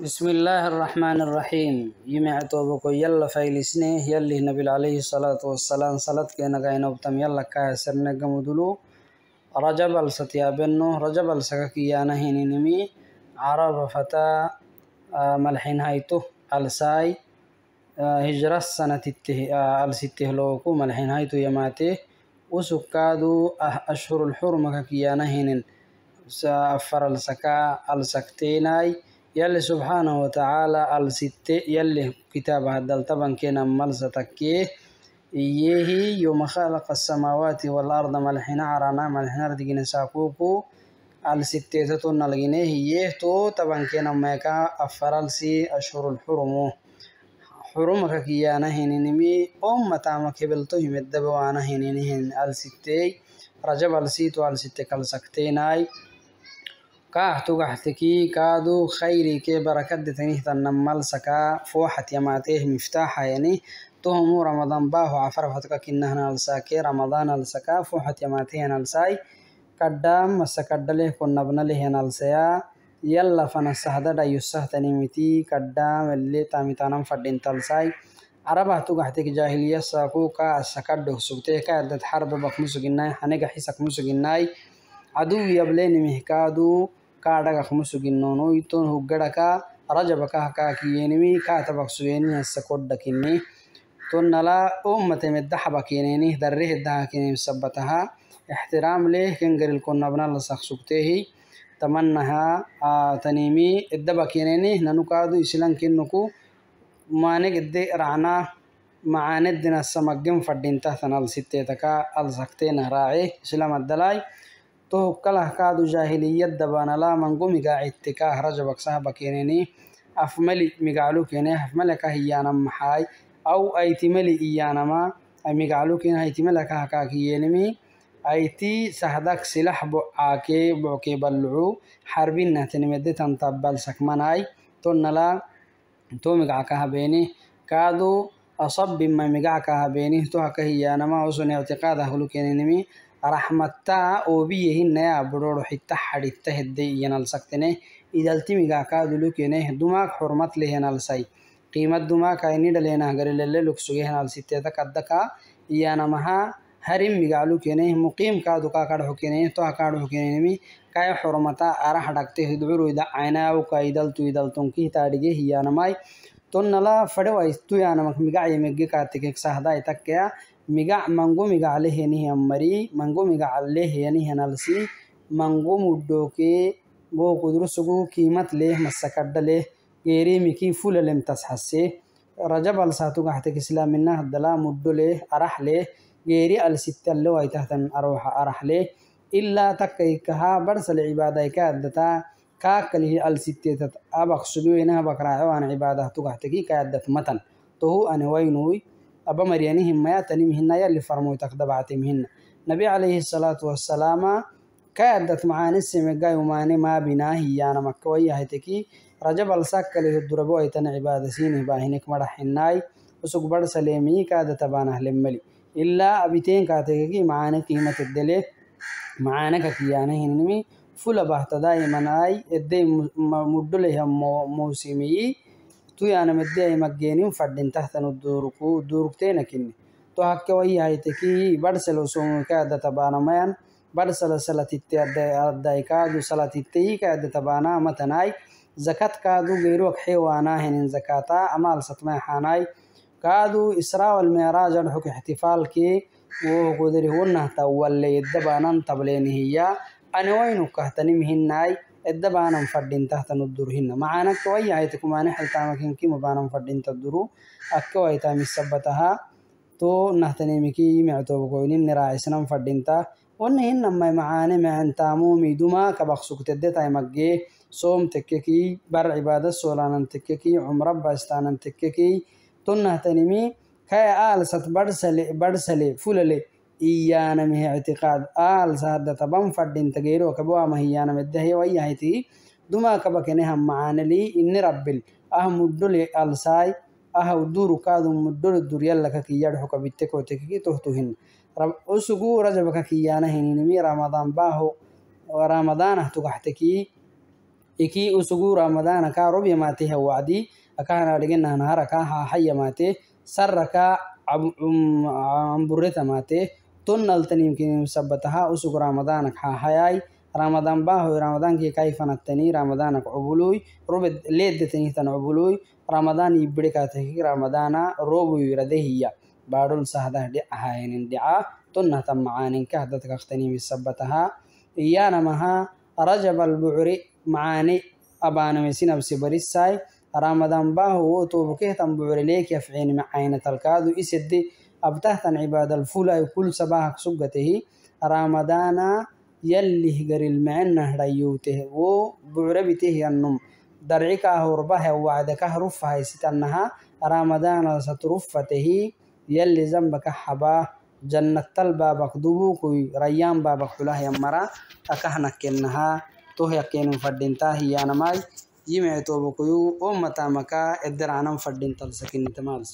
بسم الله الرحمن الرحيم يمع توبكو يلا فايلسني يلا نبيل عليه الصلاة والسلام صلاة كينا غاين وبتم يلا كاسر نقم دلو رجب الستيا بنو رجب السكاكي يانا هيني نمي عرب فتا ملحين هايتو الساي هجرة سنة تته السته لوكو ملحين هايتو يماته وسكادو أشهر الحرمة كيانا هينين سافر السكا السكتيناي يلي سبحانه وتعالى الستة يلي كتاب هذا طبعا كنا ملزة تكيه إيه يوم خلق السماوات والأرض ملحنا عرانا ملحنا ردقنا ساقوكو الستة تتون لغنيه إيه تو طبعا كنا ميكا أفرالسي أشهر الحرم حرمك كيانا نمي أم تامك بلتهم الدبوانا نهين الستة رجب الستة والستة كالسكتيناي كاهتوغحتكي كادو خيري كي بركة دتنيه تنمال سكا فوحت يماتيه مفتاحة يعني تهمو رمضان باهو عفر فتكا كنهنا لساكي رمضان لسكا فوحت يماتيه نلساي قدام مسكدله كنبنله نلسيا يلا فنسهدد يسه تنمتي قدام اللي تامتانم فدين تلساي عربة تقحتك جاهلية ساكوكا السكده سبتيكا دد حرب بك مسجناي حنقا حسك مسجناي عدو يبلين مهكادو kaadhaga kuma sugin noonoyton hoggadhaka rajabaka hakaakiyenimi kaatabaksugeenih sakodhakini tonala omatemeddaxabakeneni darreheddahakenem sabataha ixtiraam leh kengarilkonabna lasaqsugtehi tamanaha tanimi eddabakeneni nanukaadu islankinuku maanig edde racna macaanedina samagen fadhinta tanal sitteetaka alsaktenah raace islamaddalay tohub kalah kaadu jahiliyadda banalaman gumiga cittikaah rajabaksaha bakeneni afmali migaclukene afmalakah iyanam maxaay aw aitimali iyanama migacluken aitimalakaa kaakiyenimi aiti sahdak silax bocaakee bocke ballucu xarbinatinimedetan tabalsakmanay to migacka kaadu asabima migacka habeeni usun ictiqaada ah rahmatta obiyehinaya bororo hitta haditta hedde iyanal saktene idaltimiga kadulukene dumak hormat lehenalsai qiimad dumaka inidhalenah garilele luksugehenalsiteta kaddaka iyanamaha harim migaalukene muqiim kaduka kadhokene toha kadhokenemi kaya hormata arah dhagte hidcuroyda caynaawu ka idaltu idaltonki hitaadhige hiyanamai tonnala fadhewa istuyaanamak migac yemegge kaatikek sahda itakkeya migac mango migaclehenihiammari mango migacalehenihanalsi mango muddhookee boo kudursugu kiimat leh masakadha leh geerimikii fulalem tasxase rajabal saatugaxtek islaamina haddala muddo leh arax leh geeri alsittallewaytahtan aroxa arax leh ilaa takkaikahaa barsale cibaadayka addataa كاكله الستة أبغ سجوينها بكرة وأنا عبادة تقع تكي كادت متن تهو أنا وينوي أبا مريانهم ما هنا يلي فرموي تقدبعتمهن نبي عليه الصلاة والسلام كادت معاني السمقاي وماني ما بناهي يانا مكوية هتكي رجب الساكله الدربو أيتن عبادة سيني باهنك حناي وسوق بر سليمي كاد تبانه لملي إلا أبيتين كاتكي معاني قيمة الدليل معانك كيانه يعني هنمي fula bahtadaa imanai eddei muddule mousimii tu yanam eddei maggeenin fadhin tahtan uduruku udurukteena kinni to hakke wayyahaytekii badselo somuka adda tabaanamayan badsala salatitte addaikaadu salatittei ka adda tabaanaa matanai zakat kaadu geiruwak xewaanaa henin zakataa amaal satmaexaanai kaadu israawal meeraajan xuk ixtifaalkii wohukudirihunahta walleyddabanan tableenihiyaa أنا وينو كهتنمهناي إدى بانم فردين تحت ندرهن معانا كوي عيتكم معانا حلتامك إنكي مبانم فردين تدورو أكو عيتام السبتها تو نهتنمكي معتوبكوين نراعسنا فردينتا ونهن نما معانا معنتامو ميدوما كبخسوك تدى تايمكي صوم تككي بر عبادة سولانا تككي عمر باستانا تككي تنهتنمي كاي آل ست برسلي برسلي فوللي iyyaaname i'tiqaad aalsa haddata ban fadhinta geyroo kaba waama hiyyaanameddahe wayyahaytii dumaa kaba kene hamma'aanalii inni rabbil ah muddole alsaay aha uduru kaadu muddole duryalla kakiyyaadho kabitte koote kiki tohtuhin usuguu rajaba kakiyaana hininimi ramadaan baaho ramadaanah tugaxtekii ikii usuguu ramadaana kaa rob yamaate hawacdii akahanaa dhigenahan harakaa haa hayamaate sarrakaa camburretamaate tunnaltanimkinim sabataha usug ramadanak hahayai ramadan bahoy ramadankii kayfanatani ramadanak cubului rubed leedatanihtan cubului ramadan ibidhekatakik ramadana robuiradehiya baadhul sahdah dhicahaynin dhica tunnata macaaninkah dadkaktanimi iyanamaha rajab albucri macaani barisai ramadan baho wo bucri leekiafciinima caynatalkaadu isedi أبتهتن عباد الفولا كل صباح سقته رمضان يلي غير المعنى ريوته و بعربته النوم درعك هربه وعدك هرفها يستنها رمضان سترفته يلي ذنبك حباه جنة البابك دبوك ريان بابك حلاه يمرا تكهنك إنها توهيقين فردينتا هي أنا ماي جمع توبكيو أمتا مكا إدرعنا فردينتا لسكين تمالس